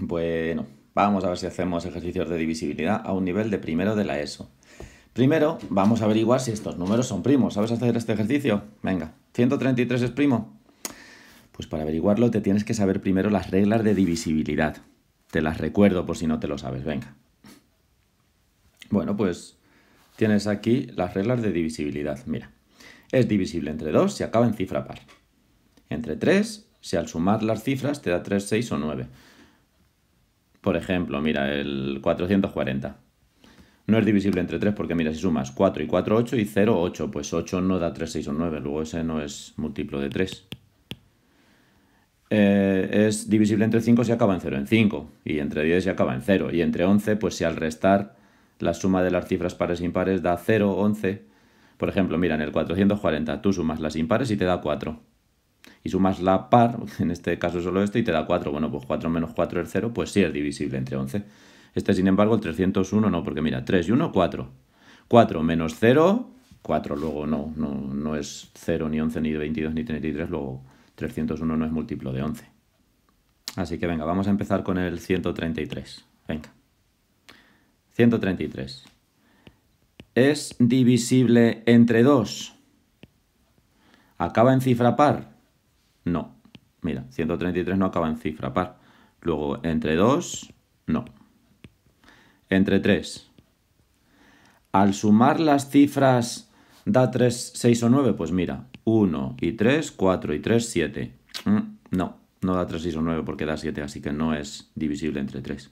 Bueno, vamos a ver si hacemos ejercicios de divisibilidad a un nivel de primero de la ESO. Primero, vamos a averiguar si estos números son primos. ¿Sabes hacer este ejercicio? Venga, 133 es primo. Pues para averiguarlo te tienes que saber primero las reglas de divisibilidad. Te las recuerdo por si no te lo sabes, venga. Bueno, pues tienes aquí las reglas de divisibilidad. Mira, es divisible entre 2 si acaba en cifra par. Entre 3, si al sumar las cifras te da 3, 6 o 9. Por ejemplo, mira, el 440. No es divisible entre 3 porque, mira, si sumas 4 y 4, 8 y 0, 8. Pues 8 no da 3, 6 o 9. Luego ese no es múltiplo de 3. Eh, es divisible entre 5 si acaba en 0 en 5. Y entre 10 si acaba en 0. Y entre 11, pues si al restar la suma de las cifras pares e impares da 0, 11. Por ejemplo, mira, en el 440 tú sumas las impares y te da 4 y sumas la par, en este caso solo este, y te da 4. Bueno, pues 4 menos 4 es 0, pues sí es divisible entre 11. Este, sin embargo, el 301 no, porque mira, 3 y 1, 4. 4 menos 0, 4 luego no, no, no es 0, ni 11, ni 22, ni 33, luego 301 no es múltiplo de 11. Así que venga, vamos a empezar con el 133. Venga. 133. ¿Es divisible entre 2? ¿Acaba en cifra par? No. Mira, 133 no acaba en cifra par. Luego, entre 2, no. Entre 3. Al sumar las cifras, ¿da 3, 6 o 9? Pues mira, 1 y 3, 4 y 3, 7. Mm, no, no da 3, 6 o 9 porque da 7, así que no es divisible entre 3.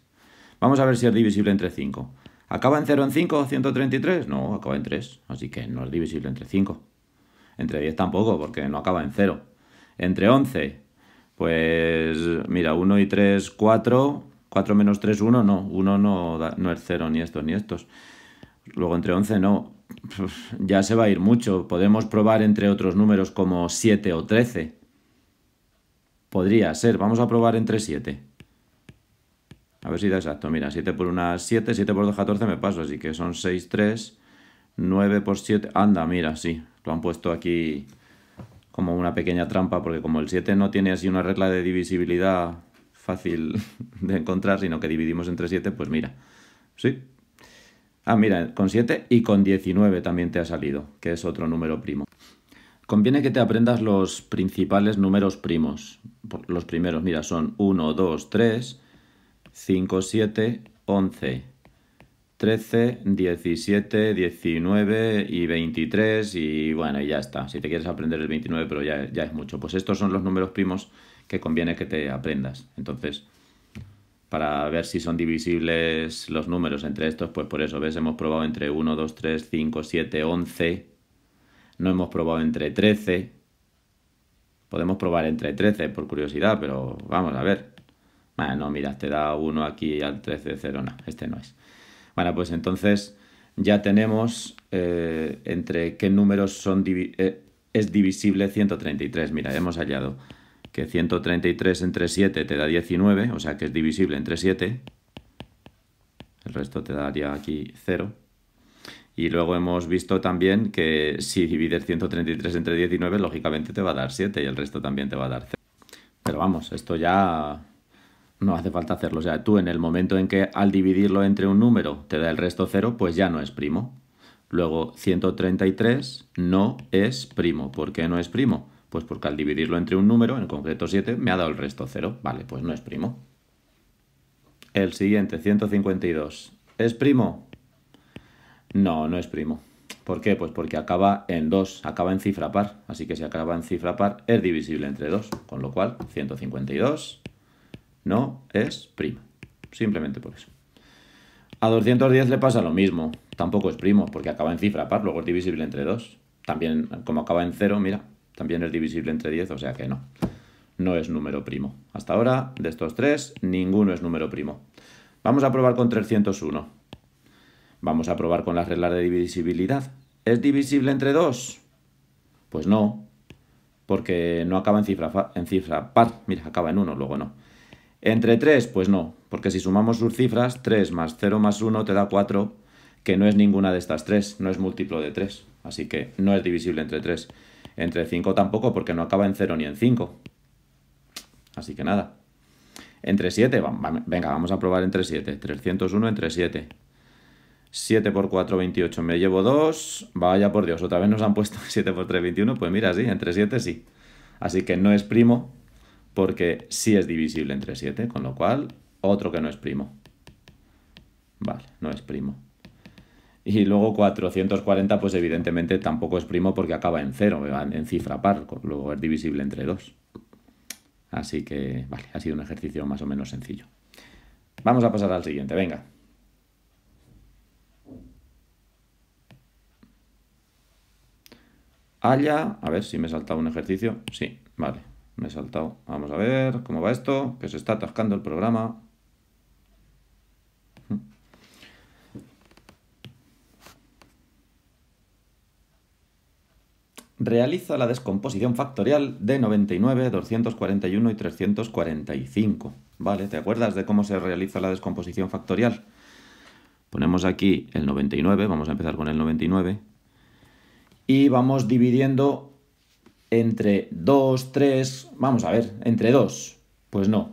Vamos a ver si es divisible entre 5. ¿Acaba en 0 en 5, 133? No, acaba en 3, así que no es divisible entre 5. Entre 10 tampoco, porque no acaba en 0 entre 11. Pues mira, 1 y 3, 4. 4 menos 3, 1, no. 1 no, no es 0, ni estos ni estos. Luego entre 11, no. Ya se va a ir mucho. Podemos probar entre otros números como 7 o 13. Podría ser. Vamos a probar entre 7. A ver si da exacto. Mira, 7 por 1 es 7, 7 por 2 14 me paso, así que son 6, 3, 9 por 7. Anda, mira, sí. Lo han puesto aquí como una pequeña trampa, porque como el 7 no tiene así una regla de divisibilidad fácil de encontrar, sino que dividimos entre 7, pues mira, sí. Ah, mira, con 7 y con 19 también te ha salido, que es otro número primo. Conviene que te aprendas los principales números primos. Los primeros, mira, son 1, 2, 3, 5, 7, 11. 13, 17, 19 y 23 y bueno, y ya está. Si te quieres aprender el 29, pero ya, ya es mucho. Pues estos son los números primos que conviene que te aprendas. Entonces, para ver si son divisibles los números entre estos, pues por eso, ¿ves? Hemos probado entre 1, 2, 3, 5, 7, 11. No hemos probado entre 13. Podemos probar entre 13 por curiosidad, pero vamos a ver. Bueno, mira, te da 1 aquí al 13, 0, no, este no es. Bueno, pues entonces ya tenemos eh, entre qué números son eh, es divisible 133. Mira, hemos hallado que 133 entre 7 te da 19, o sea que es divisible entre 7. El resto te daría aquí 0. Y luego hemos visto también que si divides 133 entre 19, lógicamente te va a dar 7 y el resto también te va a dar 0. Pero vamos, esto ya no hace falta hacerlo. O sea, tú en el momento en que al dividirlo entre un número te da el resto cero, pues ya no es primo. Luego, 133 no es primo. ¿Por qué no es primo? Pues porque al dividirlo entre un número, en concreto 7, me ha dado el resto cero. Vale, pues no es primo. El siguiente, 152. ¿Es primo? No, no es primo. ¿Por qué? Pues porque acaba en 2, acaba en cifra par. Así que si acaba en cifra par, es divisible entre 2. Con lo cual, 152 no es primo. Simplemente por eso. A 210 le pasa lo mismo. Tampoco es primo, porque acaba en cifra par, luego es divisible entre 2. También, como acaba en 0, mira, también es divisible entre 10, o sea que no. No es número primo. Hasta ahora, de estos tres, ninguno es número primo. Vamos a probar con 301. Vamos a probar con las reglas de divisibilidad. ¿Es divisible entre 2? Pues no, porque no acaba en cifra, en cifra par. Mira, acaba en 1, luego no. ¿Entre 3? Pues no, porque si sumamos sus cifras, 3 más 0 más 1 te da 4, que no es ninguna de estas 3, no es múltiplo de 3, así que no es divisible entre 3. Entre 5 tampoco, porque no acaba en 0 ni en 5. Así que nada. Entre 7, venga, vamos a probar entre 7. 301 entre 7. 7 por 4, 28. Me llevo 2. Vaya por Dios, otra vez nos han puesto 7 por 3, 21. Pues mira, sí, entre 7 sí. Así que no es primo, porque sí es divisible entre 7, con lo cual otro que no es primo. Vale, no es primo. Y luego 440, pues evidentemente tampoco es primo porque acaba en 0, en cifra par, luego es divisible entre 2. Así que, vale, ha sido un ejercicio más o menos sencillo. Vamos a pasar al siguiente, venga. Haya, a ver si me he saltado un ejercicio, sí, vale. Me he saltado. Vamos a ver cómo va esto, que se está atascando el programa. Realiza la descomposición factorial de 99, 241 y 345. ¿Vale? ¿Te acuerdas de cómo se realiza la descomposición factorial? Ponemos aquí el 99, vamos a empezar con el 99. Y vamos dividiendo entre 2, 3, vamos a ver, entre 2. Pues no,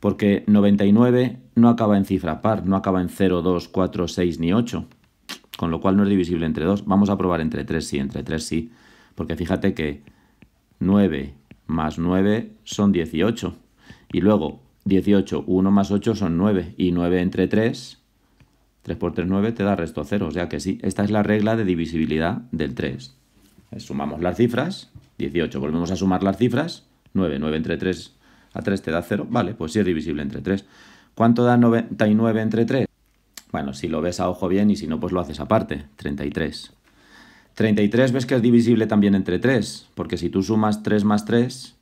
porque 99 no acaba en cifra par, no acaba en 0, 2, 4, 6 ni 8, con lo cual no es divisible entre 2. Vamos a probar entre 3 sí, entre 3 sí, porque fíjate que 9 más 9 son 18, y luego 18, 1 más 8 son 9, y 9 entre 3, 3 por 3, 9, te da resto 0, o sea que sí, esta es la regla de divisibilidad del 3. Sumamos las cifras 18. Volvemos a sumar las cifras. 9, 9 entre 3 a 3 te da 0. Vale, pues sí es divisible entre 3. ¿Cuánto da 99 entre 3? Bueno, si lo ves a ojo bien y si no, pues lo haces aparte. 33. 33 ves que es divisible también entre 3, porque si tú sumas 3 más 3,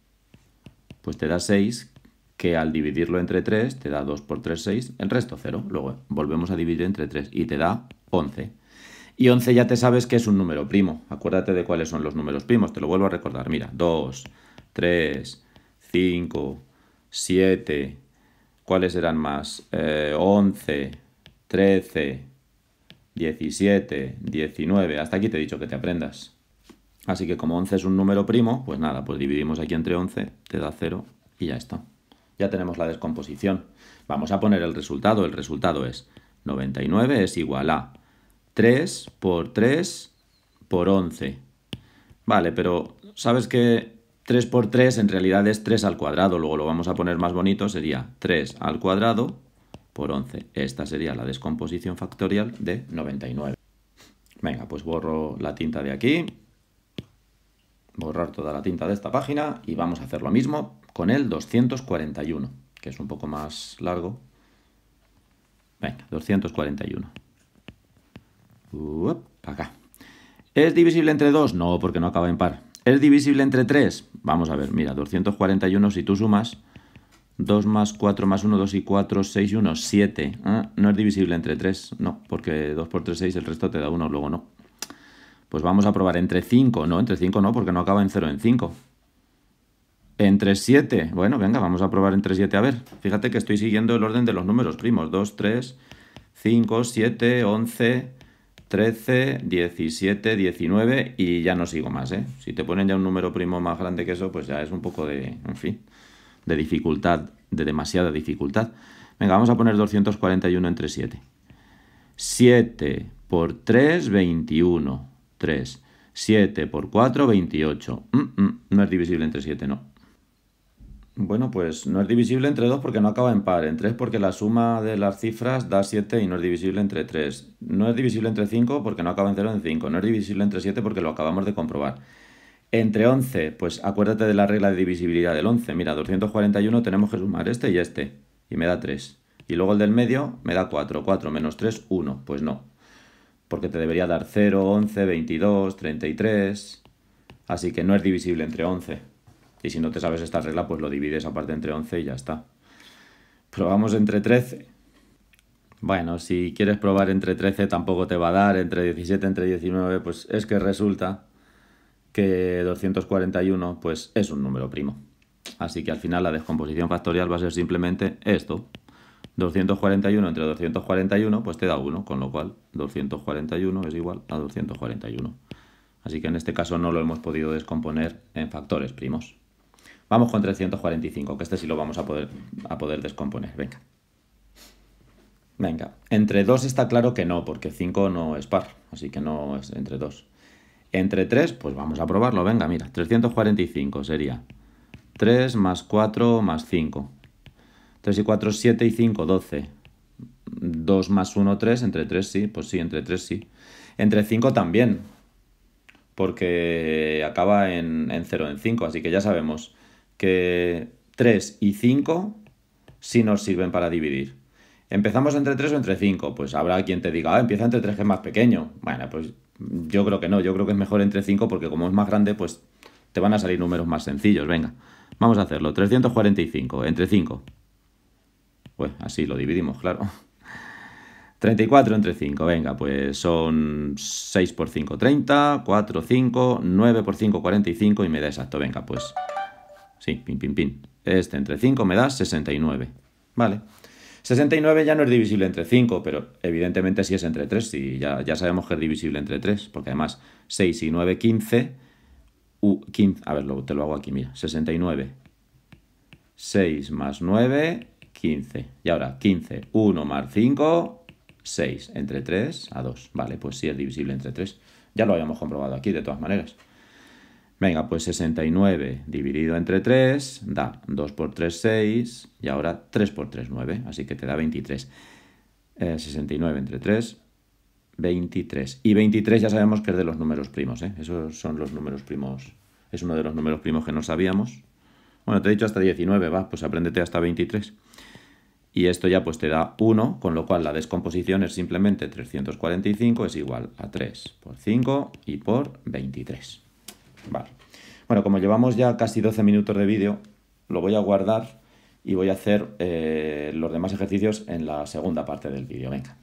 pues te da 6, que al dividirlo entre 3 te da 2 por 3, 6, el resto 0. Luego volvemos a dividir entre 3 y te da 11. Y 11 ya te sabes que es un número primo. Acuérdate de cuáles son los números primos, te lo vuelvo a recordar. Mira, 2, 3, 5, 7, ¿cuáles eran más? 11, 13, 17, 19. Hasta aquí te he dicho que te aprendas. Así que como 11 es un número primo, pues nada, pues dividimos aquí entre 11, te da 0 y ya está. Ya tenemos la descomposición. Vamos a poner el resultado. El resultado es 99 es igual a 3 por 3 por 11. Vale, pero sabes que 3 por 3 en realidad es 3 al cuadrado, luego lo vamos a poner más bonito, sería 3 al cuadrado por 11. Esta sería la descomposición factorial de 99. Venga, pues borro la tinta de aquí, borrar toda la tinta de esta página y vamos a hacer lo mismo con el 241, que es un poco más largo. Venga, 241 acá. ¿Es divisible entre 2? No, porque no acaba en par. ¿Es divisible entre 3? Vamos a ver, mira, 241 si tú sumas 2 más 4 más 1, 2 y 4, 6 y 1, 7. Ah, no es divisible entre 3, no, porque 2 por 3, 6, el resto te da 1, luego no. Pues vamos a probar entre 5, no, entre 5 no, porque no acaba en 0 en 5. Entre 7, bueno, venga, vamos a probar entre 7, a ver. Fíjate que estoy siguiendo el orden de los números primos, 2, 3, 5, 7, 11... 13, 17, 19 y ya no sigo más. ¿eh? Si te ponen ya un número primo más grande que eso, pues ya es un poco de, en fin, de dificultad, de demasiada dificultad. Venga, vamos a poner 241 entre 7. 7 por 3, 21. 3. 7 por 4, 28. Mm, mm, no es divisible entre 7, no. Bueno, pues no es divisible entre 2 porque no acaba en par, en 3 porque la suma de las cifras da 7 y no es divisible entre 3. No es divisible entre 5 porque no acaba en 0 en 5. No es divisible entre 7 porque lo acabamos de comprobar. Entre 11, pues acuérdate de la regla de divisibilidad del 11. Mira, 241 tenemos que sumar este y este, y me da 3. Y luego el del medio me da 4. 4 menos 3, 1. Pues no, porque te debería dar 0, 11, 22, 33. Así que no es divisible entre 11. Y si no te sabes esta regla, pues lo divides aparte entre 11 y ya está. Probamos entre 13. Bueno, si quieres probar entre 13 tampoco te va a dar, entre 17, entre 19, pues es que resulta que 241 pues es un número primo. Así que al final la descomposición factorial va a ser simplemente esto. 241 entre 241 pues te da 1, con lo cual 241 es igual a 241. Así que en este caso no lo hemos podido descomponer en factores primos. Vamos con 345, que este sí lo vamos a poder, a poder descomponer. Venga. Venga. Entre 2 está claro que no, porque 5 no es par, así que no es entre 2. Entre 3, pues vamos a probarlo. Venga, mira, 345 sería 3 más 4 más 5. 3 y 4, 7 y 5, 12. 2 más 1, 3. Entre 3 sí, pues sí, entre 3 sí. Entre 5 también, porque acaba en 0, en 5, así que ya sabemos que 3 y 5 si nos sirven para dividir. ¿Empezamos entre 3 o entre 5? Pues habrá quien te diga, ah, empieza entre 3 que es más pequeño. Bueno, pues yo creo que no, yo creo que es mejor entre 5 porque como es más grande, pues te van a salir números más sencillos. Venga, vamos a hacerlo. 345 entre 5. Pues así lo dividimos, claro. 34 entre 5, venga, pues son 6 por 5, 30, 4, 5, 9 por 5, 45 y me da exacto, venga, pues Sí, pin, pin, pin. Este entre 5 me da 69. Vale. 69 ya no es divisible entre 5, pero evidentemente sí es entre 3, si ya, ya sabemos que es divisible entre 3, porque además 6 y 9, 15, 15 a ver, te lo hago aquí, mira, 69, 6 más 9, 15, y ahora 15, 1 más 5, 6, entre 3 a 2, vale, pues sí es divisible entre 3, ya lo habíamos comprobado aquí de todas maneras. Venga, pues 69 dividido entre 3 da 2 por 3, 6 y ahora 3 por 3, 9, así que te da 23. 69 eh, entre 3, 23. Y 23 ya sabemos que es de los números primos, ¿eh? Esos son los números primos, es uno de los números primos que no sabíamos. Bueno, te he dicho hasta 19, va, pues apréndete hasta 23. Y esto ya pues te da 1, con lo cual la descomposición es simplemente 345 es igual a 3 por 5 y por 23. Vale. Bueno, como llevamos ya casi 12 minutos de vídeo, lo voy a guardar y voy a hacer eh, los demás ejercicios en la segunda parte del vídeo. Venga.